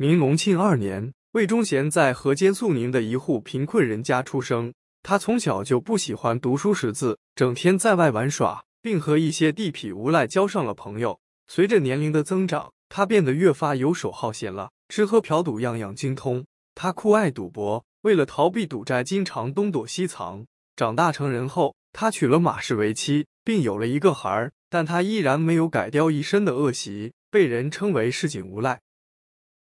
明隆庆二年，魏忠贤在河间肃宁的一户贫困人家出生。他从小就不喜欢读书识字，整天在外玩耍，并和一些地痞无赖交上了朋友。随着年龄的增长，他变得越发游手好闲了，吃喝嫖赌样样精通。他酷爱赌博，为了逃避赌债，经常东躲西藏。长大成人后，他娶了马氏为妻，并有了一个孩儿，但他依然没有改掉一身的恶习，被人称为市井无赖。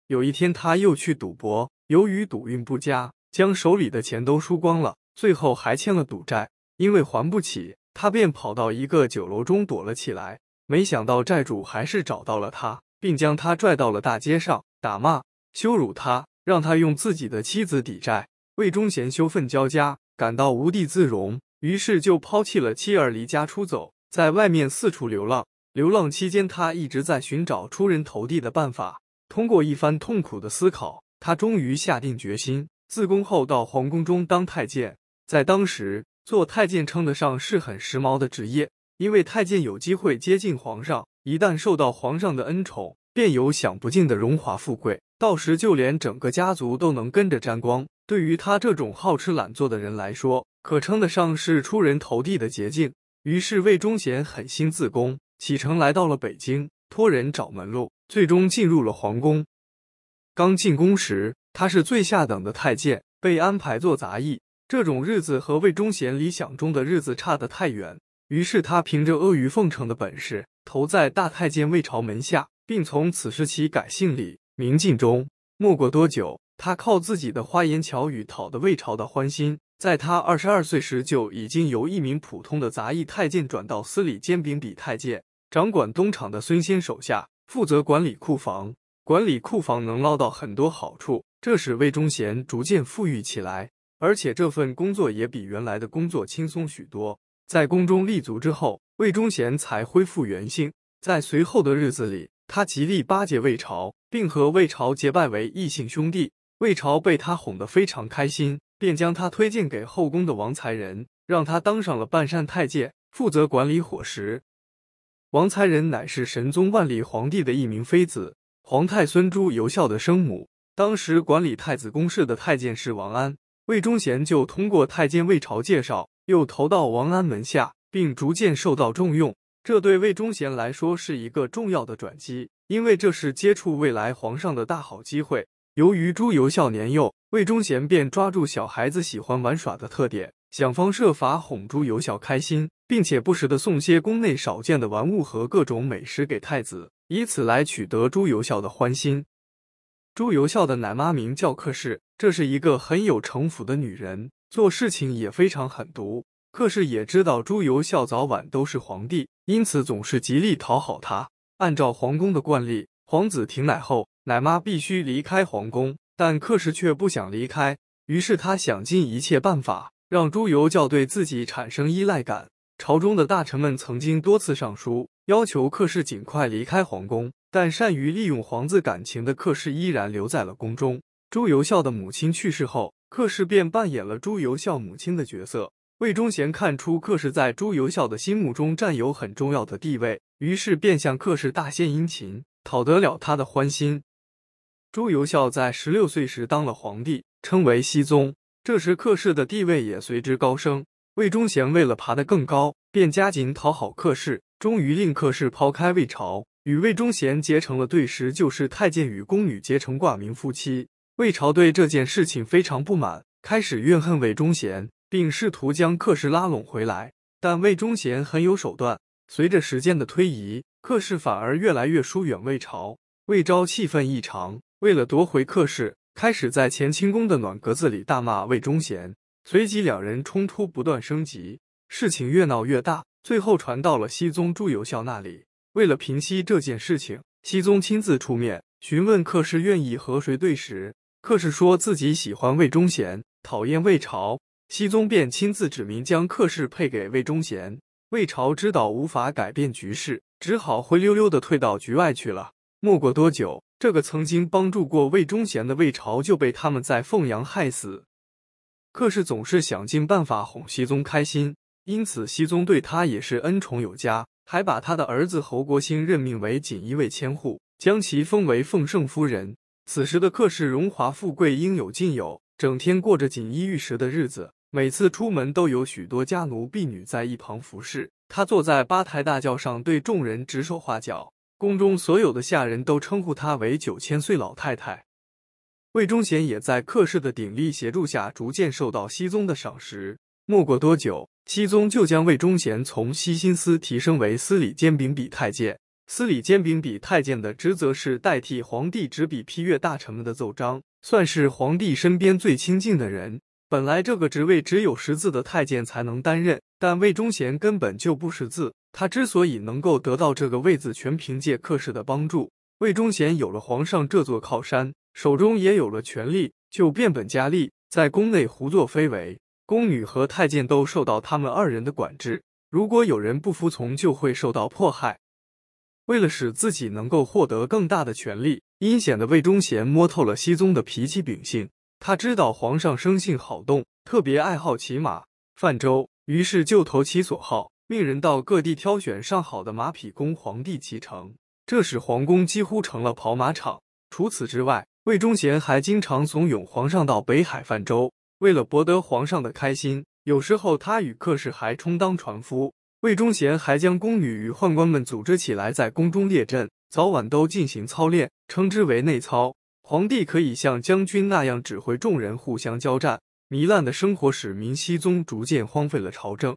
有一天，他又去赌博，由于赌运不佳，将手里的钱都输光了，最后还欠了赌债。因为还不起，他便跑到一个酒楼中躲了起来。没想到债主还是找到了他，并将他拽到了大街上，打骂羞辱他，让他用自己的妻子抵债。魏忠贤羞愤交加，感到无地自容，于是就抛弃了妻儿，离家出走，在外面四处流浪。流浪期间，他一直在寻找出人头地的办法。通过一番痛苦的思考，他终于下定决心自宫后到皇宫中当太监。在当时，做太监称得上是很时髦的职业，因为太监有机会接近皇上，一旦受到皇上的恩宠，便有享不尽的荣华富贵，到时就连整个家族都能跟着沾光。对于他这种好吃懒做的人来说，可称得上是出人头地的捷径。于是，魏忠贤狠心自宫，启程来到了北京，托人找门路。最终进入了皇宫。刚进宫时，他是最下等的太监，被安排做杂役。这种日子和魏忠贤理想中的日子差得太远。于是他凭着阿谀奉承的本事，投在大太监魏朝门下，并从此时起改姓李，名敬忠。没过多久，他靠自己的花言巧语讨得魏朝的欢心。在他二十二岁时，就已经由一名普通的杂役太监转到司礼监秉笔太监、掌管东厂的孙先手下。负责管理库房，管理库房能捞到很多好处，这使魏忠贤逐渐富裕起来。而且这份工作也比原来的工作轻松许多。在宫中立足之后，魏忠贤才恢复原性。在随后的日子里，他极力巴结魏朝，并和魏朝结拜为异姓兄弟。魏朝被他哄得非常开心，便将他推荐给后宫的王才人，让他当上了半山太监，负责管理伙食。王才人乃是神宗万历皇帝的一名妃子，皇太孙朱由校的生母。当时管理太子宫事的太监是王安，魏忠贤就通过太监魏朝介绍，又投到王安门下，并逐渐受到重用。这对魏忠贤来说是一个重要的转机，因为这是接触未来皇上的大好机会。由于朱由校年幼，魏忠贤便抓住小孩子喜欢玩耍的特点，想方设法哄朱由校开心。并且不时的送些宫内少见的玩物和各种美食给太子，以此来取得朱由校的欢心。朱由校的奶妈名叫克氏，这是一个很有城府的女人，做事情也非常狠毒。克氏也知道朱由校早晚都是皇帝，因此总是极力讨好他。按照皇宫的惯例，皇子停奶后，奶妈必须离开皇宫，但克氏却不想离开，于是她想尽一切办法让朱由校对自己产生依赖感。朝中的大臣们曾经多次上书，要求克氏尽快离开皇宫，但善于利用皇子感情的克氏依然留在了宫中。朱由校的母亲去世后，克氏便扮演了朱由校母亲的角色。魏忠贤看出克氏在朱由校的心目中占有很重要的地位，于是便向克氏大献殷勤，讨得了他的欢心。朱由校在十六岁时当了皇帝，称为熹宗，这时克氏的地位也随之高升。魏忠贤为了爬得更高，便加紧讨好客氏，终于令客氏抛开魏朝，与魏忠贤结成了对食，就是太监与宫女结成挂名夫妻。魏朝对这件事情非常不满，开始怨恨魏忠贤，并试图将客氏拉拢回来。但魏忠贤很有手段，随着时间的推移，客氏反而越来越疏远魏朝。魏昭气愤异常，为了夺回客氏，开始在乾清宫的暖阁子里大骂魏忠贤。随即，两人冲突不断升级，事情越闹越大，最后传到了熙宗朱由校那里。为了平息这件事情，熙宗亲自出面询问客氏愿意和谁对食。客氏说自己喜欢魏忠贤，讨厌魏朝。熙宗便亲自指明将客氏配给魏忠贤。魏朝知道无法改变局势，只好灰溜溜的退到局外去了。没过多久，这个曾经帮助过魏忠贤的魏朝就被他们在凤阳害死。克氏总是想尽办法哄熙宗开心，因此熙宗对他也是恩宠有加，还把他的儿子侯国兴任命为锦衣卫千户，将其封为奉圣夫人。此时的克氏荣华富贵应有尽有，整天过着锦衣玉食的日子。每次出门都有许多家奴婢女在一旁服侍，他坐在八抬大轿上，对众人指手画脚。宫中所有的下人都称呼他为九千岁老太太。魏忠贤也在客氏的鼎力协助下，逐渐受到熹宗的赏识。没过多久，熹宗就将魏忠贤从西心司提升为司礼监秉笔太监。司礼监秉笔太监的职责是代替皇帝执笔批阅大臣们的奏章，算是皇帝身边最亲近的人。本来这个职位只有识字的太监才能担任，但魏忠贤根本就不识字。他之所以能够得到这个位子，全凭借客氏的帮助。魏忠贤有了皇上这座靠山。手中也有了权力，就变本加厉，在宫内胡作非为。宫女和太监都受到他们二人的管制，如果有人不服从，就会受到迫害。为了使自己能够获得更大的权力，阴险的魏忠贤摸透了熹宗的脾气秉性，他知道皇上生性好动，特别爱好骑马泛舟，于是就投其所好，命人到各地挑选上好的马匹供皇帝骑乘，这使皇宫几乎成了跑马场。除此之外，魏忠贤还经常怂恿皇上到北海泛舟，为了博得皇上的开心，有时候他与客氏还充当船夫。魏忠贤还将宫女与宦官们组织起来，在宫中列阵，早晚都进行操练，称之为内操。皇帝可以像将军那样指挥众人互相交战。糜烂的生活使明熹宗逐渐荒废了朝政。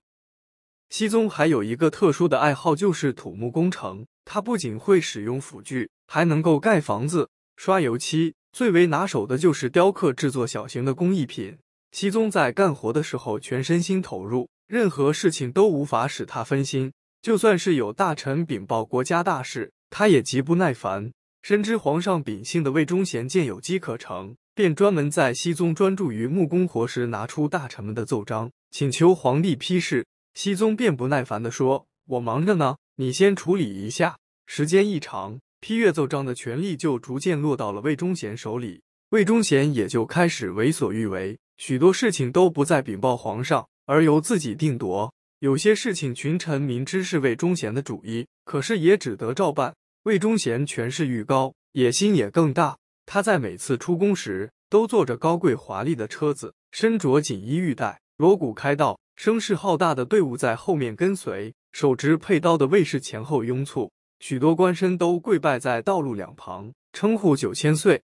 熹宗还有一个特殊的爱好，就是土木工程。他不仅会使用斧具，还能够盖房子、刷油漆。最为拿手的就是雕刻制作小型的工艺品。熙宗在干活的时候全身心投入，任何事情都无法使他分心。就算是有大臣禀报国家大事，他也极不耐烦。深知皇上秉性的魏忠贤见有机可乘，便专门在熙宗专注于木工活时拿出大臣们的奏章，请求皇帝批示。熙宗便不耐烦地说：“我忙着呢，你先处理一下。”时间一长。批阅奏章的权力就逐渐落到了魏忠贤手里，魏忠贤也就开始为所欲为，许多事情都不再禀报皇上，而由自己定夺。有些事情群臣明知是魏忠贤的主意，可是也只得照办。魏忠贤权势愈高，野心也更大。他在每次出宫时，都坐着高贵华丽的车子，身着锦衣玉带，锣鼓开道，声势浩大的队伍在后面跟随，手执佩刀的卫士前后拥簇。许多官绅都跪拜在道路两旁，称呼九千岁。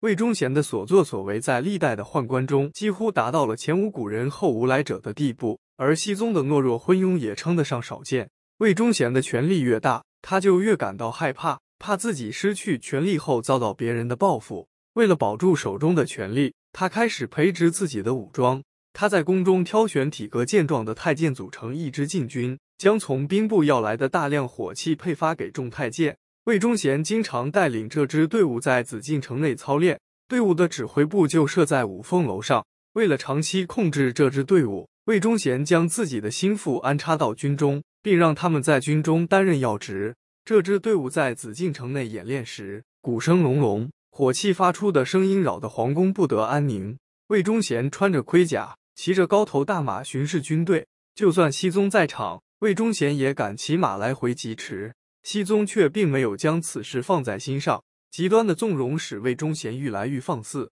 魏忠贤的所作所为，在历代的宦官中，几乎达到了前无古人后无来者的地步。而熹宗的懦弱昏庸，也称得上少见。魏忠贤的权力越大，他就越感到害怕，怕自己失去权力后遭到别人的报复。为了保住手中的权力，他开始培植自己的武装。他在宫中挑选体格健壮的太监，组成一支禁军。将从兵部要来的大量火器配发给众太监。魏忠贤经常带领这支队伍在紫禁城内操练，队伍的指挥部就设在五凤楼上。为了长期控制这支队伍，魏忠贤将自己的心腹安插到军中，并让他们在军中担任要职。这支队伍在紫禁城内演练时，鼓声隆隆，火器发出的声音扰得皇宫不得安宁。魏忠贤穿着盔甲，骑着高头大马巡视军队，就算熹宗在场。魏忠贤也敢骑马来回疾驰，熹宗却并没有将此事放在心上。极端的纵容使魏忠贤愈来愈放肆。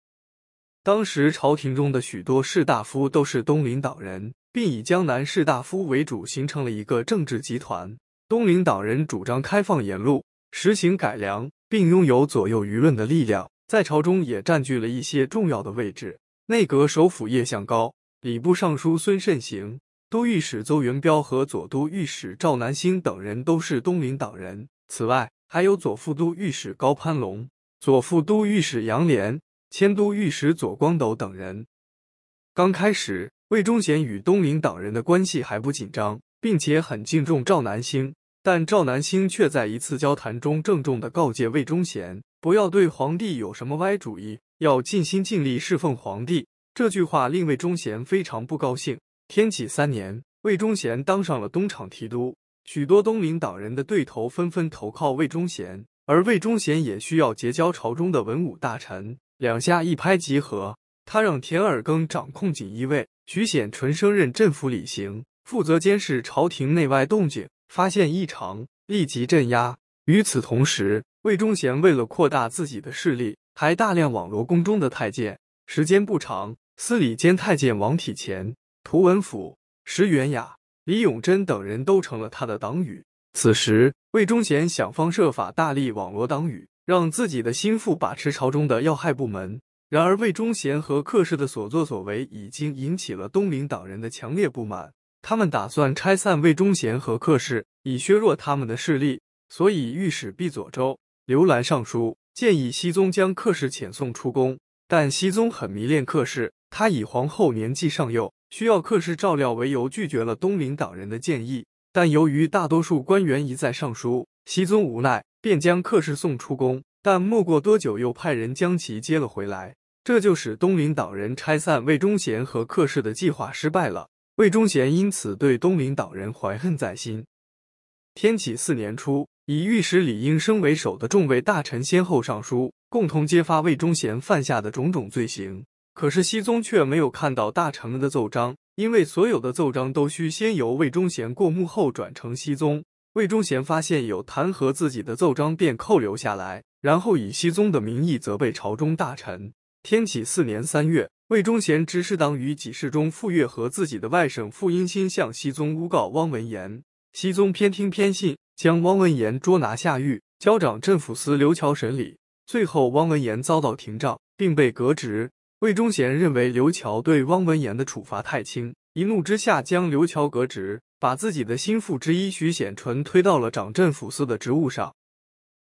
当时朝廷中的许多士大夫都是东林党人，并以江南士大夫为主，形成了一个政治集团。东林党人主张开放言路，实行改良，并拥有左右舆论的力量，在朝中也占据了一些重要的位置。内阁首辅叶向高，礼部尚书孙慎行。都御史邹元标和左都御史赵南星等人都是东林党人，此外还有左副都御史高攀龙、左副都御史杨涟、迁都御史左光斗等人。刚开始，魏忠贤与东林党人的关系还不紧张，并且很敬重赵南星，但赵南星却在一次交谈中郑重地告诫魏忠贤不要对皇帝有什么歪主意，要尽心尽力侍奉皇帝。这句话令魏忠贤非常不高兴。天启三年，魏忠贤当上了东厂提督，许多东林党人的对头纷纷投靠魏忠贤，而魏忠贤也需要结交朝中的文武大臣，两下一拍即合。他让田尔庚掌控锦衣卫，徐显纯升任镇抚李行，负责监视朝廷内外动静，发现异常立即镇压。与此同时，魏忠贤为了扩大自己的势力，还大量网罗宫中的太监。时间不长，司礼监太监王体乾。图文甫、石元雅、李永贞等人都成了他的党羽。此时，魏忠贤想方设法大力网罗党羽，让自己的心腹把持朝中的要害部门。然而，魏忠贤和客氏的所作所为已经引起了东林党人的强烈不满。他们打算拆散魏忠贤和客氏，以削弱他们的势力。所以，御史毕左周、刘兰上书建议熹宗将客氏遣送出宫。但熹宗很迷恋客氏，他以皇后年纪尚幼。需要客氏照料为由，拒绝了东林党人的建议。但由于大多数官员一再上书，熹宗无奈便将客氏送出宫。但没过多久，又派人将其接了回来，这就使东林党人拆散魏忠贤和客氏的计划失败了。魏忠贤因此对东林党人怀恨在心。天启四年初，以御史李应升为首的众位大臣先后上书，共同揭发魏忠贤犯下的种种罪行。可是，熙宗却没有看到大臣们的奏章，因为所有的奏章都需先由魏忠贤过目后转呈熙宗。魏忠贤发现有弹劾自己的奏章，便扣留下来，然后以熙宗的名义责备朝中大臣。天启四年三月，魏忠贤指事党羽纪世中傅岳和自己的外甥傅应心向熙宗诬告汪文言，熙宗偏听偏信，将汪文言捉拿下狱，交长镇抚司刘乔审理。最后，汪文言遭到廷杖，并被革职。魏忠贤认为刘乔对汪文言的处罚太轻，一怒之下将刘乔革职，把自己的心腹之一徐显纯推到了掌镇抚司的职务上。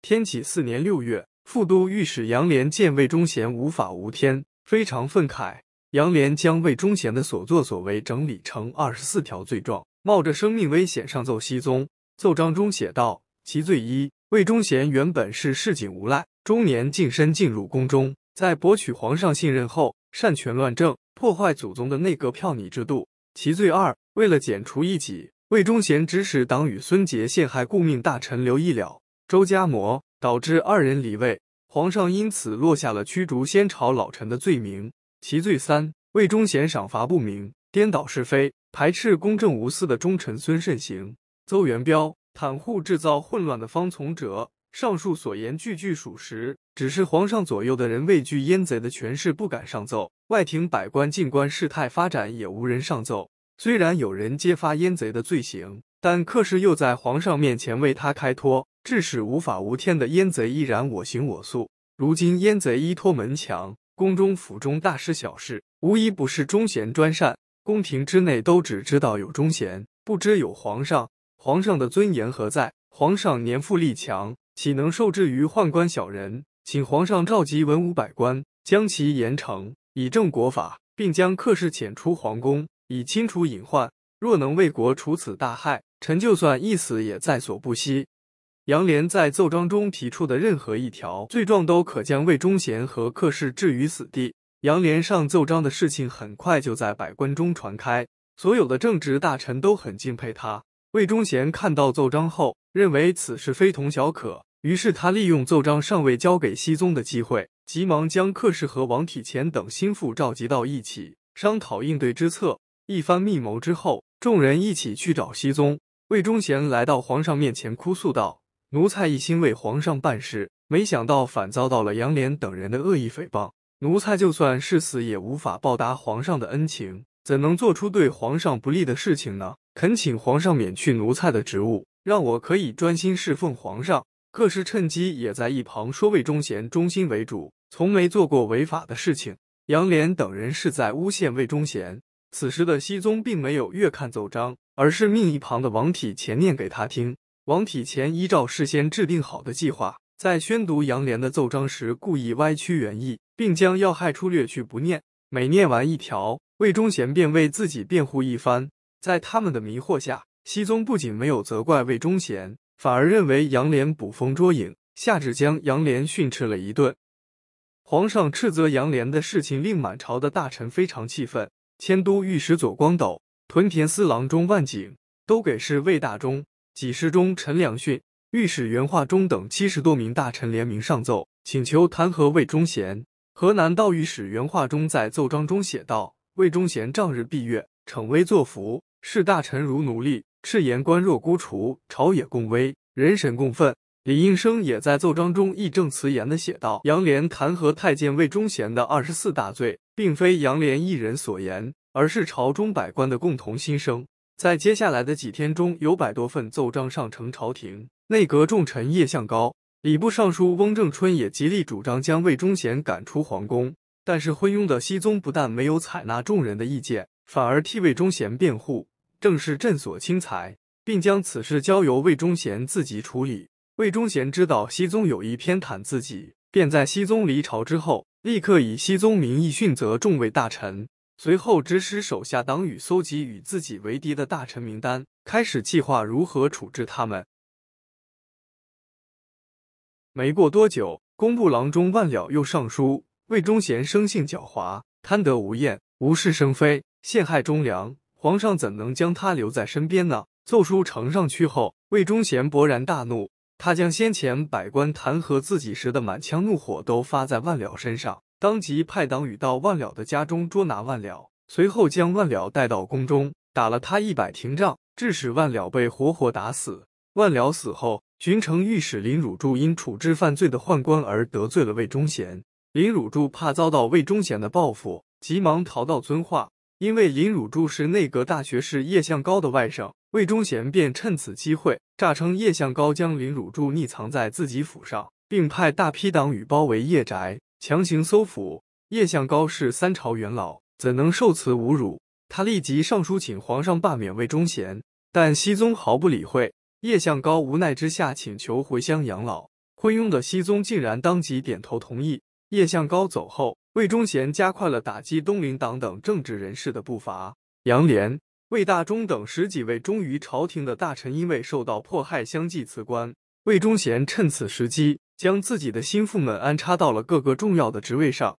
天启四年六月，副都御史杨涟见魏忠贤无法无天，非常愤慨。杨涟将魏忠贤的所作所为整理成二十四条罪状，冒着生命危险上奏熹宗。奏章中写道：“其罪一，魏忠贤原本是市井无赖，中年晋身进入宫中。”在博取皇上信任后擅权乱政，破坏祖宗的内阁票拟制度，其罪二。为了剪除异己，魏忠贤指使党羽孙杰陷害顾命大臣刘义了、周家模，导致二人离位，皇上因此落下了驱逐先朝老臣的罪名，其罪三。魏忠贤赏罚不明，颠倒是非，排斥公正无私的忠臣孙慎行、邹元标，袒护制造混乱的方从哲。上述所言句句属实，只是皇上左右的人畏惧燕贼的权势，不敢上奏；外廷百官进官事态发展，也无人上奏。虽然有人揭发燕贼的罪行，但客氏又在皇上面前为他开脱，致使无法无天的燕贼依然我行我素。如今燕贼依托门墙，宫中府中大事小事，无一不是忠贤专擅。宫廷之内都只知道有忠贤，不知有皇上。皇上的尊严何在？皇上年富力强。岂能受制于宦官小人？请皇上召集文武百官，将其严惩，以正国法，并将客氏遣出皇宫，以清除隐患。若能为国除此大害，臣就算一死也在所不惜。杨涟在奏章中提出的任何一条罪状，都可将魏忠贤和客氏置于死地。杨涟上奏章的事情很快就在百官中传开，所有的正直大臣都很敬佩他。魏忠贤看到奏章后，认为此事非同小可。于是他利用奏章尚未交给熹宗的机会，急忙将客氏和王体乾等心腹召集到一起，商讨应对之策。一番密谋之后，众人一起去找熹宗。魏忠贤来到皇上面前哭诉道：“奴才一心为皇上办事，没想到反遭到了杨涟等人的恶意诽谤。奴才就算是死也无法报答皇上的恩情，怎能做出对皇上不利的事情呢？恳请皇上免去奴才的职务，让我可以专心侍奉皇上。”各是趁机也在一旁说魏忠贤忠心为主，从没做过违法的事情。杨涟等人是在诬陷魏忠贤。此时的熹宗并没有越看奏章，而是命一旁的王体前念给他听。王体前依照事先制定好的计划，在宣读杨涟的奏章时，故意歪曲原意，并将要害处略去不念。每念完一条，魏忠贤便为自己辩护一番。在他们的迷惑下，熹宗不仅没有责怪魏忠贤。反而认为杨涟捕风捉影，下旨将杨涟训斥了一顿。皇上斥责杨涟的事情令满朝的大臣非常气愤。迁都御史左光斗、屯田司郎中万景、都给事魏大中、给事中陈良训、御史袁化中等七十多名大臣联名上奏，请求弹劾魏忠贤。河南道御史袁化中在奏章中写道：“魏忠贤仗日蔽月，逞威作福，视大臣如奴隶。”誓言官若孤雏，朝野共危，人神共愤。李应生也在奏章中义正辞严地写道：“杨涟弹劾太监魏忠贤的二十四大罪，并非杨涟一人所言，而是朝中百官的共同心声。”在接下来的几天中，有百多份奏章上呈朝廷。内阁重臣叶向高、礼部尚书翁正春也极力主张将魏忠贤赶出皇宫，但是昏庸的熹宗不但没有采纳众人的意见，反而替魏忠贤辩护。正是朕所钦才，并将此事交由魏忠贤自己处理。魏忠贤知道熹宗有意偏袒自己，便在熹宗离朝之后，立刻以熹宗名义训责众位大臣。随后，指使手下党羽搜集与自己为敌的大臣名单，开始计划如何处置他们。没过多久，工部郎中万了又上书，魏忠贤生性狡猾，贪得无厌，无事生非，陷害忠良。皇上怎能将他留在身边呢？奏书呈上去后，魏忠贤勃然大怒，他将先前百官弹劾自己时的满腔怒火都发在万了身上，当即派党羽到万了的家中捉拿万了，随后将万了带到宫中，打了他一百廷杖，致使万了被活活打死。万了死后，巡城御史林汝柱因处置犯罪的宦官而得罪了魏忠贤，林汝柱怕遭到魏忠贤的报复，急忙逃到遵化。因为林汝柱是内阁大学士叶向高的外甥，魏忠贤便趁此机会，诈称叶向高将林汝柱匿藏在自己府上，并派大批党羽包围叶宅，强行搜府。叶向高是三朝元老，怎能受此侮辱？他立即上书请皇上罢免魏忠贤，但熹宗毫不理会。叶向高无奈之下请求回乡养老，昏庸的熹宗竟然当即点头同意。叶向高走后。魏忠贤加快了打击东林党等政治人士的步伐，杨涟、魏大中等十几位忠于朝廷的大臣因为受到迫害，相继辞官。魏忠贤趁此时机，将自己的心腹们安插到了各个重要的职位上。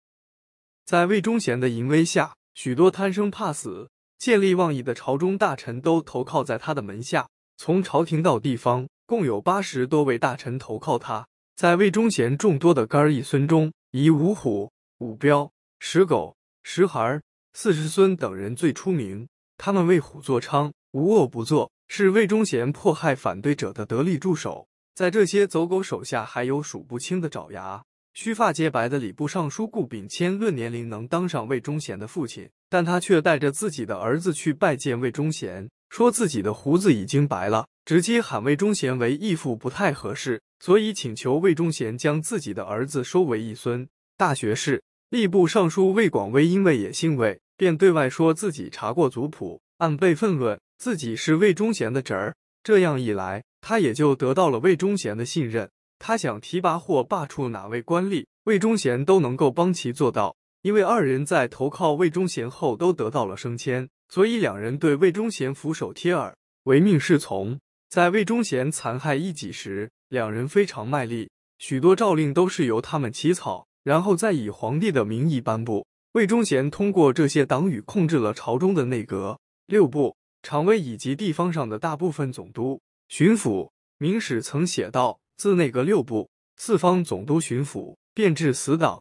在魏忠贤的淫威下，许多贪生怕死、见利忘义的朝中大臣都投靠在他的门下。从朝廷到地方，共有八十多位大臣投靠他。在魏忠贤众多的干儿一孙中，以五虎。武彪、石狗、石孩、四十孙等人最出名，他们为虎作伥，无恶不作，是魏忠贤迫害反对者的得力助手。在这些走狗手下，还有数不清的爪牙。须发皆白的礼部尚书顾秉谦，论年龄能当上魏忠贤的父亲，但他却带着自己的儿子去拜见魏忠贤，说自己的胡子已经白了，直接喊魏忠贤为义父不太合适，所以请求魏忠贤将自己的儿子收为义孙。大学士、吏部尚书魏广微因为也姓魏，便对外说自己查过族谱，按辈分论，自己是魏忠贤的侄儿。这样一来，他也就得到了魏忠贤的信任。他想提拔或罢黜哪位官吏，魏忠贤都能够帮其做到。因为二人在投靠魏忠贤后都得到了升迁，所以两人对魏忠贤俯首贴耳，唯命是从。在魏忠贤残害异己时，两人非常卖力，许多诏令都是由他们起草。然后再以皇帝的名义颁布。魏忠贤通过这些党羽控制了朝中的内阁、六部、常委以及地方上的大部分总督、巡抚。明史曾写道：“自内阁六部、四方总督、巡抚，变至死党。”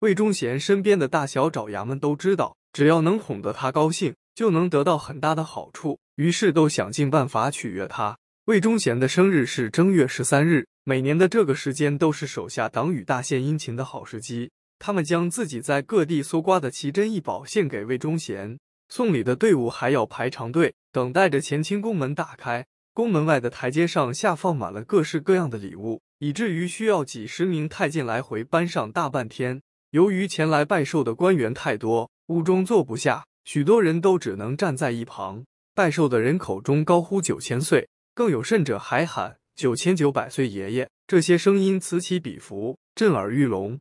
魏忠贤身边的大小爪牙们都知道，只要能哄得他高兴，就能得到很大的好处，于是都想尽办法取悦他。魏忠贤的生日是正月十三日。每年的这个时间都是手下党羽大献殷勤的好时机，他们将自己在各地搜刮的奇珍异宝献给魏忠贤。送礼的队伍还要排长队，等待着乾清宫门打开。宫门外的台阶上下放满了各式各样的礼物，以至于需要几十名太监来回搬上大半天。由于前来拜寿的官员太多，屋中坐不下，许多人都只能站在一旁。拜寿的人口中高呼“九千岁”，更有甚者还喊。九千九百岁爷爷，这些声音此起彼伏，震耳欲聋。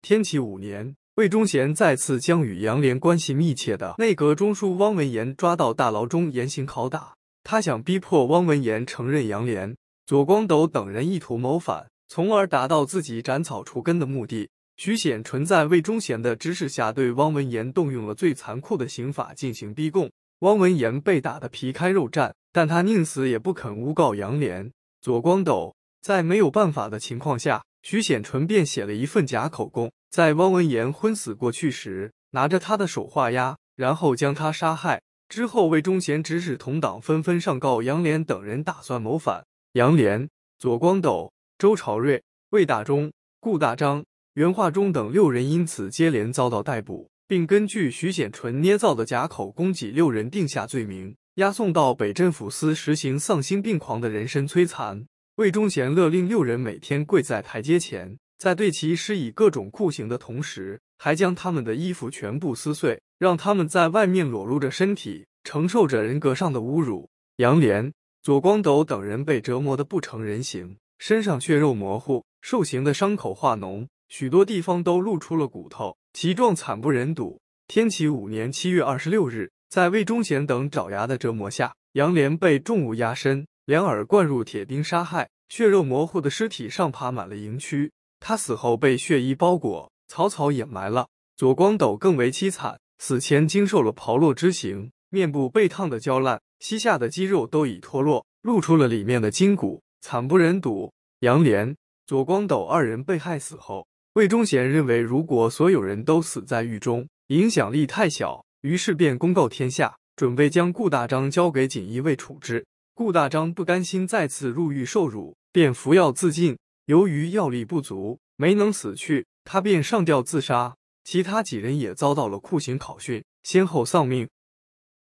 天启五年，魏忠贤再次将与杨涟关系密切的内阁中书汪文言抓到大牢中严刑拷打，他想逼迫汪文言承认杨涟、左光斗等人意图谋反，从而达到自己斩草除根的目的。徐显纯在魏忠贤的指示下，对汪文言动用了最残酷的刑法进行逼供，汪文言被打得皮开肉绽，但他宁死也不肯诬告杨涟。左光斗在没有办法的情况下，徐显纯便写了一份假口供，在汪文言昏死过去时，拿着他的手画押，然后将他杀害。之后，魏忠贤指使同党纷纷上告杨涟等人，打算谋反。杨涟、左光斗、周朝瑞、魏大中、顾大章、袁化中等六人因此接连遭到逮捕，并根据徐显纯捏造的假口供给六人定下罪名。押送到北镇抚司，实行丧心病狂的人身摧残。魏忠贤勒令六人每天跪在台阶前，在对其施以各种酷刑的同时，还将他们的衣服全部撕碎，让他们在外面裸露着身体，承受着人格上的侮辱。杨涟、左光斗等人被折磨得不成人形，身上血肉模糊，受刑的伤口化脓，许多地方都露出了骨头，其状惨不忍睹。天启五年七月二十六日。在魏忠贤等爪牙的折磨下，杨涟被重物压身，两耳灌入铁钉杀害，血肉模糊的尸体上爬满了蝇蛆。他死后被血衣包裹，草草掩埋了。左光斗更为凄惨，死前经受了炮烙之刑，面部被烫得焦烂，膝下的肌肉都已脱落，露出了里面的筋骨，惨不忍睹。杨莲、左光斗二人被害死后，魏忠贤认为，如果所有人都死在狱中，影响力太小。于是便公告天下，准备将顾大章交给锦衣卫处置。顾大章不甘心再次入狱受辱，便服药自尽。由于药力不足，没能死去，他便上吊自杀。其他几人也遭到了酷刑拷讯，先后丧命。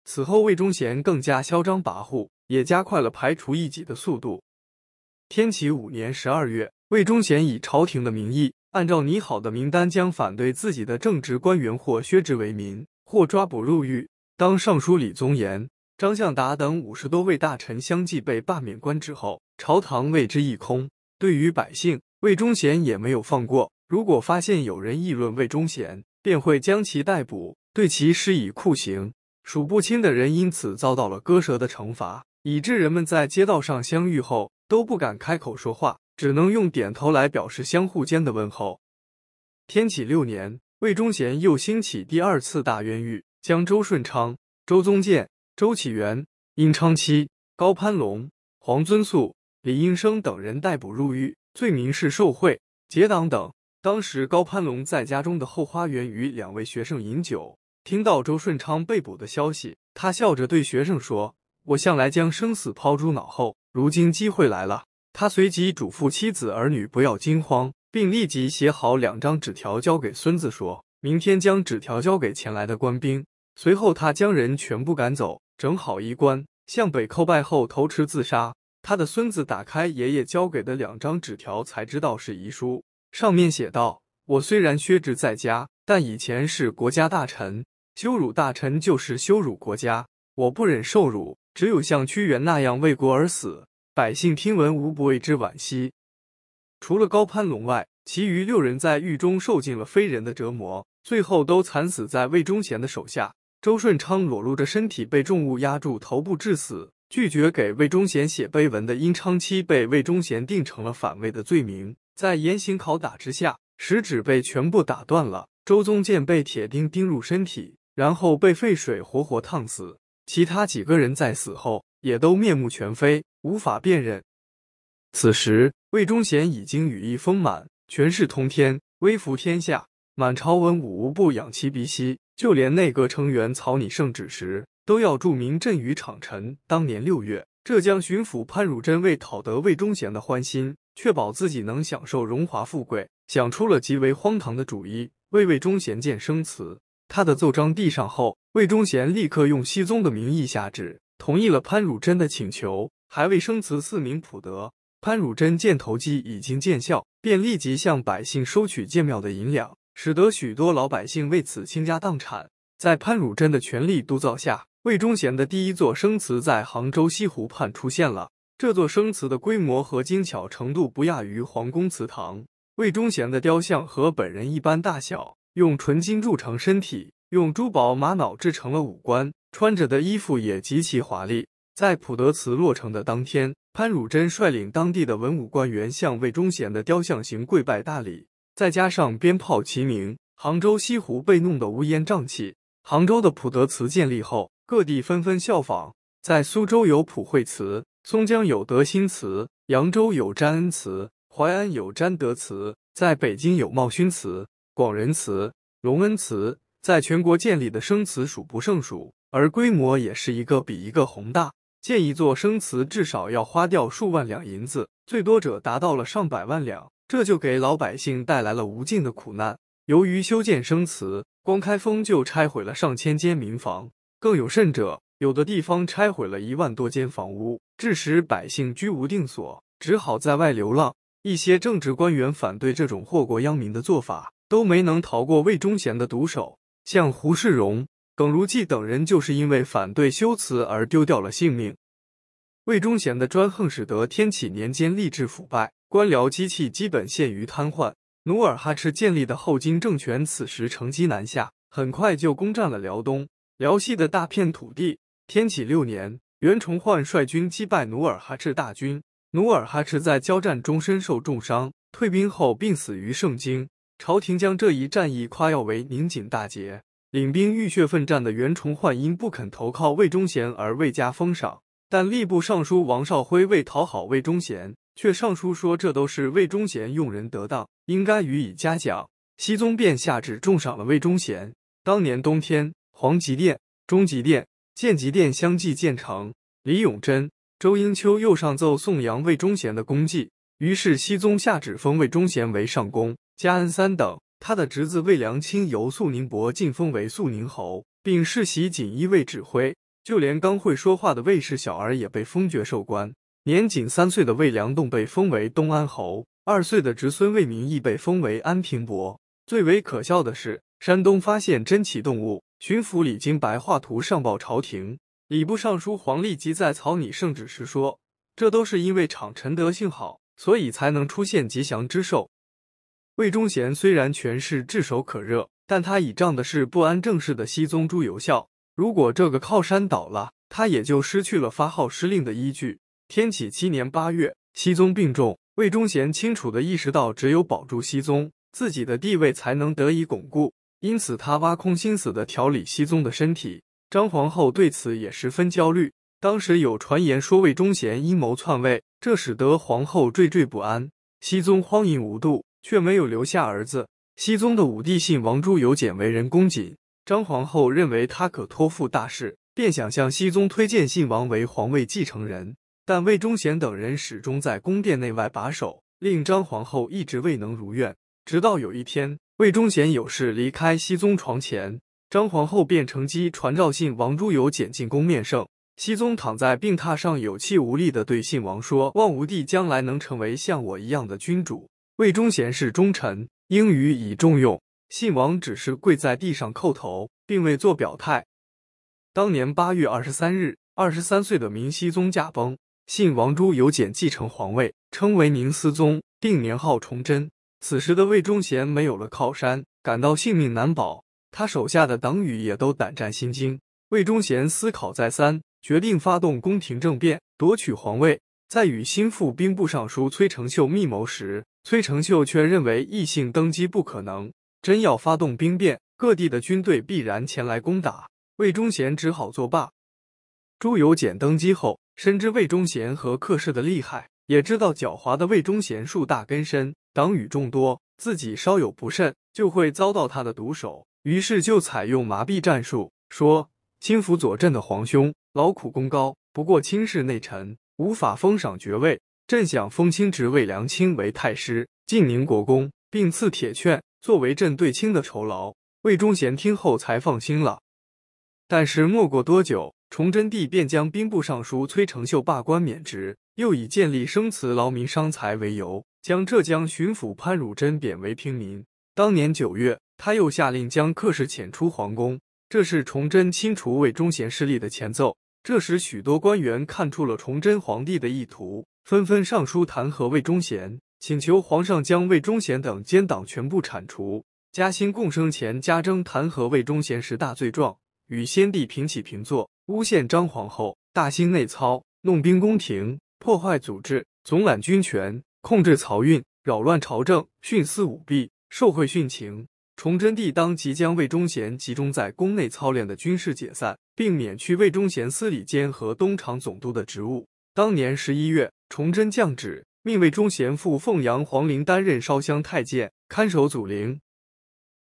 此后，魏忠贤更加嚣张跋扈，也加快了排除异己的速度。天启五年十二月，魏忠贤以朝廷的名义，按照拟好的名单，将反对自己的正直官员或削职为民。或抓捕入狱。当尚书李宗言、张向达等五十多位大臣相继被罢免官职后，朝堂为之一空。对于百姓，魏忠贤也没有放过。如果发现有人议论魏忠贤，便会将其逮捕，对其施以酷刑。数不清的人因此遭到了割舌的惩罚，以致人们在街道上相遇后都不敢开口说话，只能用点头来表示相互间的问候。天启六年。魏忠贤又兴起第二次大冤狱，将周顺昌、周宗建、周启元、殷昌期、高攀龙、黄尊素、李应生等人逮捕入狱，罪名是受贿、结党等。当时高攀龙在家中的后花园与两位学生饮酒，听到周顺昌被捕的消息，他笑着对学生说：“我向来将生死抛诸脑后，如今机会来了。”他随即嘱咐妻子儿女不要惊慌。并立即写好两张纸条，交给孙子，说明天将纸条交给前来的官兵。随后，他将人全部赶走，整好衣冠，向北叩拜后投池自杀。他的孙子打开爷爷交给的两张纸条，才知道是遗书。上面写道：“我虽然削职在家，但以前是国家大臣，羞辱大臣就是羞辱国家，我不忍受辱，只有像屈原那样为国而死。百姓听闻，无不为之惋惜。”除了高攀龙外，其余六人在狱中受尽了非人的折磨，最后都惨死在魏忠贤的手下。周顺昌裸露着身体，被重物压住头部致死；拒绝给魏忠贤写碑文的殷昌期被魏忠贤定成了反魏的罪名，在严刑拷打之下，食指被全部打断了。周宗建被铁钉钉入身体，然后被沸水活活烫死。其他几个人在死后也都面目全非，无法辨认。此时。魏忠贤已经羽翼丰满，权势通天，威服天下，满朝文武无不仰其鼻息，就连内阁成员草拟圣旨时，都要注明朕与厂臣。当年六月，浙江巡抚潘汝贞为讨得魏忠贤的欢心，确保自己能享受荣华富贵，想出了极为荒唐的主意，为魏忠贤建生祠。他的奏章递上后，魏忠贤立刻用熙宗的名义下旨，同意了潘汝贞的请求，还为生祠赐名普德。潘汝贞见投机已经见效，便立即向百姓收取建庙的银两，使得许多老百姓为此倾家荡产。在潘汝贞的全力督造下，魏忠贤的第一座生祠在杭州西湖畔出现了。这座生祠的规模和精巧程度不亚于皇宫祠堂。魏忠贤的雕像和本人一般大小，用纯金铸成身体，用珠宝玛瑙制成了五官，穿着的衣服也极其华丽。在普德祠落成的当天。潘汝贞率领当地的文武官员向魏忠贤的雕像行跪拜大礼，再加上鞭炮齐鸣，杭州西湖被弄得乌烟瘴气。杭州的普德祠建立后，各地纷纷效仿，在苏州有普惠祠，松江有德兴祠，扬州有詹恩祠，淮安有詹德祠，在北京有茂勋祠、广仁祠、隆恩祠，在全国建立的生祠数不胜数，而规模也是一个比一个宏大。建一座生祠，至少要花掉数万两银子，最多者达到了上百万两，这就给老百姓带来了无尽的苦难。由于修建生祠，光开封就拆毁了上千间民房，更有甚者，有的地方拆毁了一万多间房屋，致使百姓居无定所，只好在外流浪。一些正直官员反对这种祸国殃民的做法，都没能逃过魏忠贤的毒手，像胡世荣。耿如济等人就是因为反对修辞而丢掉了性命。魏忠贤的专横使得天启年间吏治腐败，官僚机器基本陷于瘫痪。努尔哈赤建立的后金政权此时乘机南下，很快就攻占了辽东、辽西的大片土地。天启六年，袁崇焕率军击败努尔哈赤大军，努尔哈赤在交战中身受重伤，退兵后病死于盛京。朝廷将这一战役夸耀为宁锦大捷。领兵浴血奋战的袁崇焕因不肯投靠魏忠贤而未加封赏，但吏部尚书王绍辉为讨好魏忠贤，却上书说这都是魏忠贤用人得当，应该予以嘉奖。熹宗便下旨重赏了魏忠贤。当年冬天，皇极殿、中极殿、建极殿相继建成。李永贞、周英秋又上奏颂扬魏忠贤的功绩，于是熹宗下旨封魏忠贤为上公，加恩三等。他的侄子魏良卿由肃宁伯晋封为肃宁侯，并世袭锦衣卫指挥。就连刚会说话的魏氏小儿也被封爵授官。年仅三岁的魏良栋被封为东安侯，二岁的侄孙魏明义被封为安平伯。最为可笑的是，山东发现珍奇动物，巡抚李金白画图上报朝廷。礼部尚书黄立即在草拟圣旨时说：“这都是因为场臣德性好，所以才能出现吉祥之兽。”魏忠贤虽然权势炙手可热，但他倚仗的是不安政事的熹宗朱由校。如果这个靠山倒了，他也就失去了发号施令的依据。天启七年八月，熹宗病重，魏忠贤清楚地意识到，只有保住熹宗自己的地位，才能得以巩固。因此，他挖空心思地调理熹宗的身体。张皇后对此也十分焦虑。当时有传言说魏忠贤阴谋篡位，这使得皇后惴惴不安。熹宗荒淫无度。却没有留下儿子。熙宗的武帝信王朱由检为人恭谨，张皇后认为他可托付大事，便想向熙宗推荐信王为皇位继承人。但魏忠贤等人始终在宫殿内外把守，令张皇后一直未能如愿。直到有一天，魏忠贤有事离开熙宗床前，张皇后便乘机传召信王朱由检进宫面圣。熙宗躺在病榻上，有气无力地对信王说：“望吾帝将来能成为像我一样的君主。”魏忠贤是忠臣，应予以重用。信王只是跪在地上叩头，并未做表态。当年八月二十三日，二十三岁的明熹宗驾崩，信王朱由检继承皇位，称为宁思宗，定年号崇祯。此时的魏忠贤没有了靠山，感到性命难保，他手下的党羽也都胆战心惊。魏忠贤思考再三，决定发动宫廷政变，夺取皇位。在与心腹兵部尚书崔成秀密谋时，崔成秀却认为异性登基不可能，真要发动兵变，各地的军队必然前来攻打。魏忠贤只好作罢。朱由检登基后，深知魏忠贤和客氏的厉害，也知道狡猾的魏忠贤树大根深，党羽众多，自己稍有不慎就会遭到他的毒手，于是就采用麻痹战术，说：“亲辅左镇的皇兄劳苦功高，不过轻视内臣，无法封赏爵位。”朕想封卿职位良卿为太师，晋宁国公，并赐铁券作为朕对卿的酬劳。魏忠贤听后才放心了。但是没过多久，崇祯帝便将兵部尚书崔成秀罢官免职，又以建立生祠劳民伤财为由，将浙江巡抚潘汝贞贬为平民。当年九月，他又下令将客氏遣出皇宫，这是崇祯清除魏忠贤势力的前奏。这时，许多官员看出了崇祯皇帝的意图。纷纷上书弹劾魏忠贤，请求皇上将魏忠贤等奸党全部铲除。嘉兴共生前加征弹劾魏忠贤十大罪状，与先帝平起平坐，诬陷张皇后，大兴内操，弄兵宫廷，破坏组织，总揽军权，控制漕运，扰乱朝政，徇私舞弊，受贿徇情。崇祯帝当即将魏忠贤集中在宫内操练的军事解散，并免去魏忠贤司礼监和东厂总督的职务。当年十一月，崇祯降旨命魏忠贤赴凤阳皇陵担任烧香太监，看守祖陵。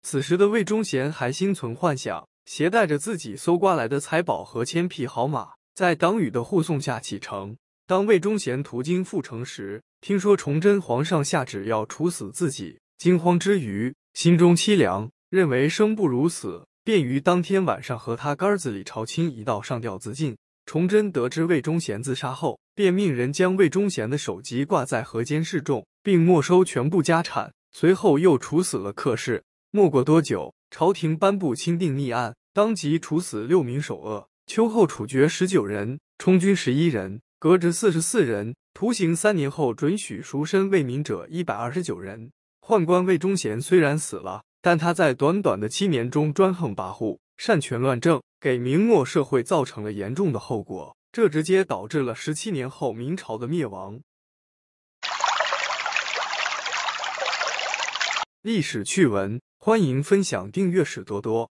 此时的魏忠贤还心存幻想，携带着自己搜刮来的财宝和千匹好马，在党羽的护送下启程。当魏忠贤途经阜城时，听说崇祯皇上下旨要处死自己，惊慌之余，心中凄凉，认为生不如死，便于当天晚上和他干儿子李朝亲一道上吊自尽。崇祯得知魏忠贤自杀后，便命人将魏忠贤的首级挂在河间示众，并没收全部家产。随后又处死了客氏。没过多久，朝廷颁布《钦定逆案》，当即处死六名首恶，秋后处决十九人，充军十一人，革职四十四人，徒刑三年后准许赎身为民者一百二十九人。宦官魏忠贤虽然死了，但他在短短的七年中专横跋扈。擅权乱政，给明末社会造成了严重的后果，这直接导致了十七年后明朝的灭亡。历史趣闻，欢迎分享，订阅，史多多。